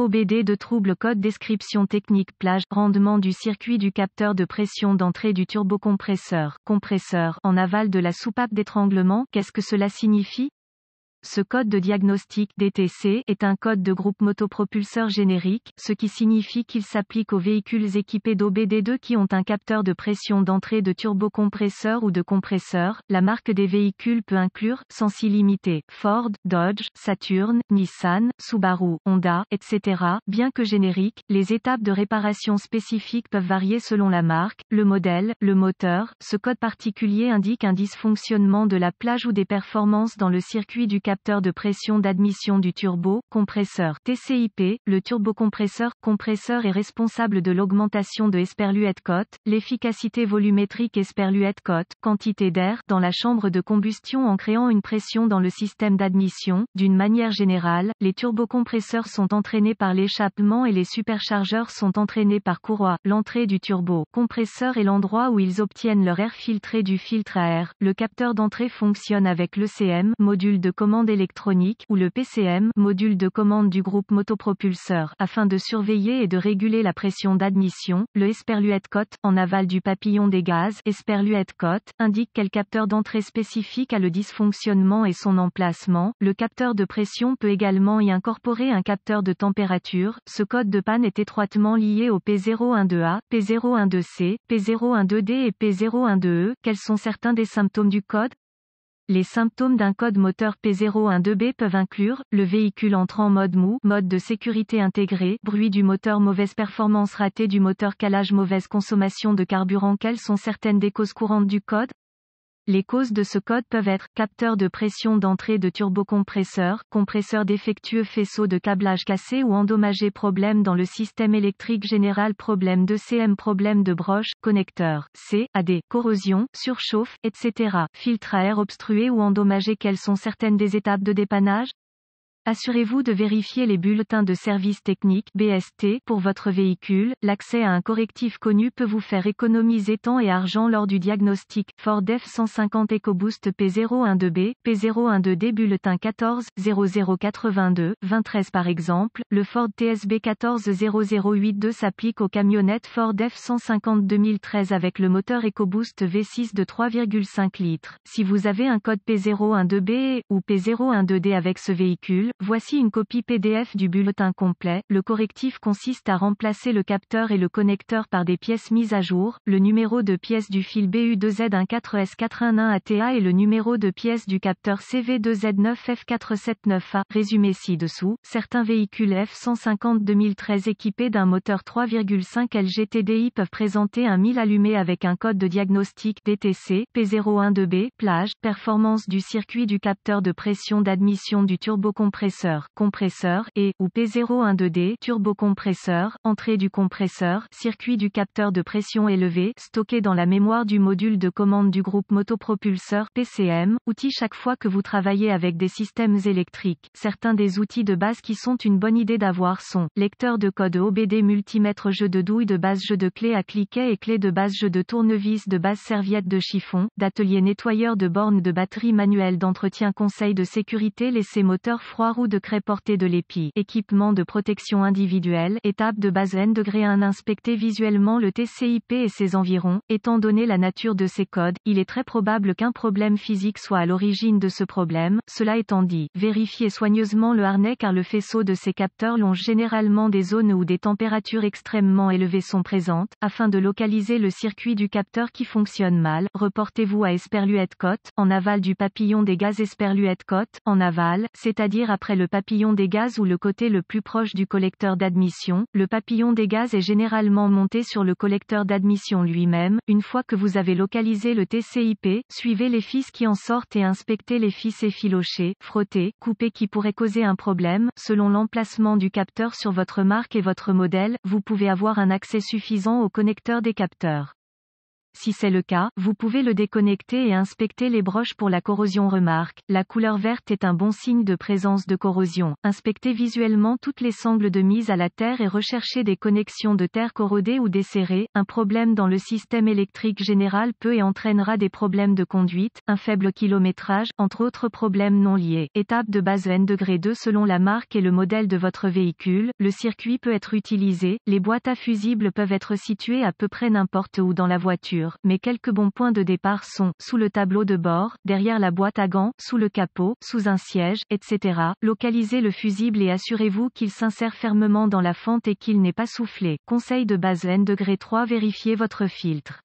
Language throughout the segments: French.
OBD de trouble code description technique plage rendement du circuit du capteur de pression d'entrée du turbocompresseur compresseur en aval de la soupape d'étranglement qu'est-ce que cela signifie ce code de diagnostic DTC est un code de groupe motopropulseur générique, ce qui signifie qu'il s'applique aux véhicules équipés d'OBD2 qui ont un capteur de pression d'entrée de turbocompresseur ou de compresseur. La marque des véhicules peut inclure, sans s'y limiter, Ford, Dodge, Saturn, Nissan, Subaru, Honda, etc. Bien que générique, les étapes de réparation spécifiques peuvent varier selon la marque, le modèle, le moteur. Ce code particulier indique un dysfonctionnement de la plage ou des performances dans le circuit du capteur de pression d'admission du turbo, compresseur TCIP, le turbocompresseur, compresseur est responsable de l'augmentation de esperluette cote, l'efficacité volumétrique esperluette cote, quantité d'air, dans la chambre de combustion en créant une pression dans le système d'admission. D'une manière générale, les turbocompresseurs sont entraînés par l'échappement et les superchargeurs sont entraînés par courroie. L'entrée du turbo compresseur est l'endroit où ils obtiennent leur air filtré du filtre à air. Le capteur d'entrée fonctionne avec l'ECM, module de commande électronique ou le PCM, module de commande du groupe motopropulseur, afin de surveiller et de réguler la pression d'admission. Le esperluette cote en aval du papillon des gaz, esperluette cote indique quel capteur d'entrée spécifique a le dysfonctionnement et son emplacement. Le capteur de pression peut également y incorporer un capteur de température. Ce code de panne est étroitement lié au P012A, P012C, P012D et P012E. Quels sont certains des symptômes du code les symptômes d'un code moteur P012B peuvent inclure le véhicule entrant en mode mou, mode de sécurité intégré, bruit du moteur, mauvaise performance ratée du moteur, calage, mauvaise consommation de carburant. Quelles sont certaines des causes courantes du code les causes de ce code peuvent être capteur de pression d'entrée de turbocompresseur, compresseur défectueux, faisceau de câblage cassé ou endommagé, problème dans le système électrique général, problème de CM, problème de broche, connecteur, C, AD, corrosion, surchauffe, etc. Filtre à air obstrué ou endommagé, quelles sont certaines des étapes de dépannage Assurez-vous de vérifier les bulletins de service technique BST pour votre véhicule. L'accès à un correctif connu peut vous faire économiser temps et argent lors du diagnostic. Ford F150 EcoBoost P012B, P012D bulletin 14 0082 par exemple. Le Ford TSB 140082 s'applique aux camionnettes Ford F150 2013 avec le moteur EcoBoost V6 de 3,5 litres. Si vous avez un code P012B ou P012D avec ce véhicule, Voici une copie PDF du bulletin complet. Le correctif consiste à remplacer le capteur et le connecteur par des pièces mises à jour. Le numéro de pièce du fil BU2Z14S411ATA et le numéro de pièce du capteur CV2Z9F479A. Résumé ci-dessous, certains véhicules F-150 2013 équipés d'un moteur 3,5 LGTDI peuvent présenter un 1000 allumé avec un code de diagnostic DTC P012B, plage, performance du circuit du capteur de pression d'admission du turbocompresseur compresseur, compresseur et ou P012D turbocompresseur, entrée du compresseur, circuit du capteur de pression élevé, stocké dans la mémoire du module de commande du groupe motopropulseur PCM, outils chaque fois que vous travaillez avec des systèmes électriques. Certains des outils de base qui sont une bonne idée d'avoir sont lecteur de code OBD multimètre jeu de douille de base jeu de clé à cliquet et clé de base jeu de tournevis de base serviette de chiffon, d'atelier nettoyeur de bornes de batterie manuel d'entretien conseil de sécurité laisser moteur froid de craie portée de l'épi, équipement de protection individuelle, étape de base N degré 1 inspecter visuellement le TCIP et ses environs, étant donné la nature de ces codes, il est très probable qu'un problème physique soit à l'origine de ce problème, cela étant dit, vérifiez soigneusement le harnais car le faisceau de ces capteurs longe généralement des zones où des températures extrêmement élevées sont présentes, afin de localiser le circuit du capteur qui fonctionne mal, reportez-vous à Esperluette Côte, en aval du papillon des gaz Esperluette Côte, en aval, c'est-à-dire après le papillon des gaz ou le côté le plus proche du collecteur d'admission. Le papillon des gaz est généralement monté sur le collecteur d'admission lui-même. Une fois que vous avez localisé le TCIP, suivez les fils qui en sortent et inspectez les fils effilochés, frottés, coupés qui pourraient causer un problème. Selon l'emplacement du capteur sur votre marque et votre modèle, vous pouvez avoir un accès suffisant au connecteur des capteurs. Si c'est le cas, vous pouvez le déconnecter et inspecter les broches pour la corrosion remarque. La couleur verte est un bon signe de présence de corrosion. Inspectez visuellement toutes les sangles de mise à la terre et recherchez des connexions de terre corrodées ou desserrées. Un problème dans le système électrique général peut et entraînera des problèmes de conduite, un faible kilométrage, entre autres problèmes non liés. Étape de base N degré 2 selon la marque et le modèle de votre véhicule, le circuit peut être utilisé, les boîtes à fusibles peuvent être situées à peu près n'importe où dans la voiture mais quelques bons points de départ sont, sous le tableau de bord, derrière la boîte à gants, sous le capot, sous un siège, etc. Localisez le fusible et assurez-vous qu'il s'insère fermement dans la fente et qu'il n'est pas soufflé. Conseil de base N degré 3 Vérifiez votre filtre.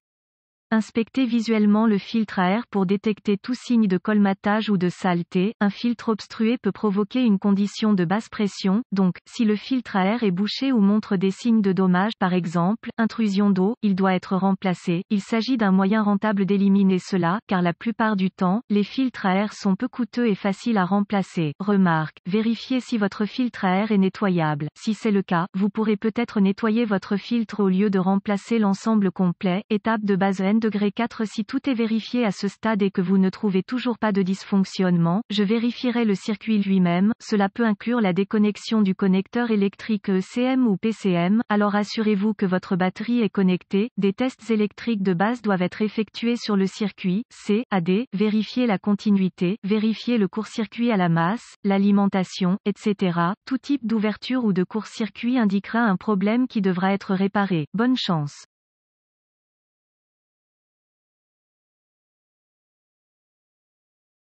Inspectez visuellement le filtre à air pour détecter tout signe de colmatage ou de saleté. Un filtre obstrué peut provoquer une condition de basse pression, donc, si le filtre à air est bouché ou montre des signes de dommage, par exemple, intrusion d'eau, il doit être remplacé. Il s'agit d'un moyen rentable d'éliminer cela, car la plupart du temps, les filtres à air sont peu coûteux et faciles à remplacer. Remarque, vérifiez si votre filtre à air est nettoyable. Si c'est le cas, vous pourrez peut-être nettoyer votre filtre au lieu de remplacer l'ensemble complet. Étape de base 4 si tout est vérifié à ce stade et que vous ne trouvez toujours pas de dysfonctionnement, je vérifierai le circuit lui-même, cela peut inclure la déconnexion du connecteur électrique ECM ou PCM, alors assurez-vous que votre batterie est connectée, des tests électriques de base doivent être effectués sur le circuit, C, D, vérifier la continuité, vérifier le court-circuit à la masse, l'alimentation, etc. Tout type d'ouverture ou de court-circuit indiquera un problème qui devra être réparé. Bonne chance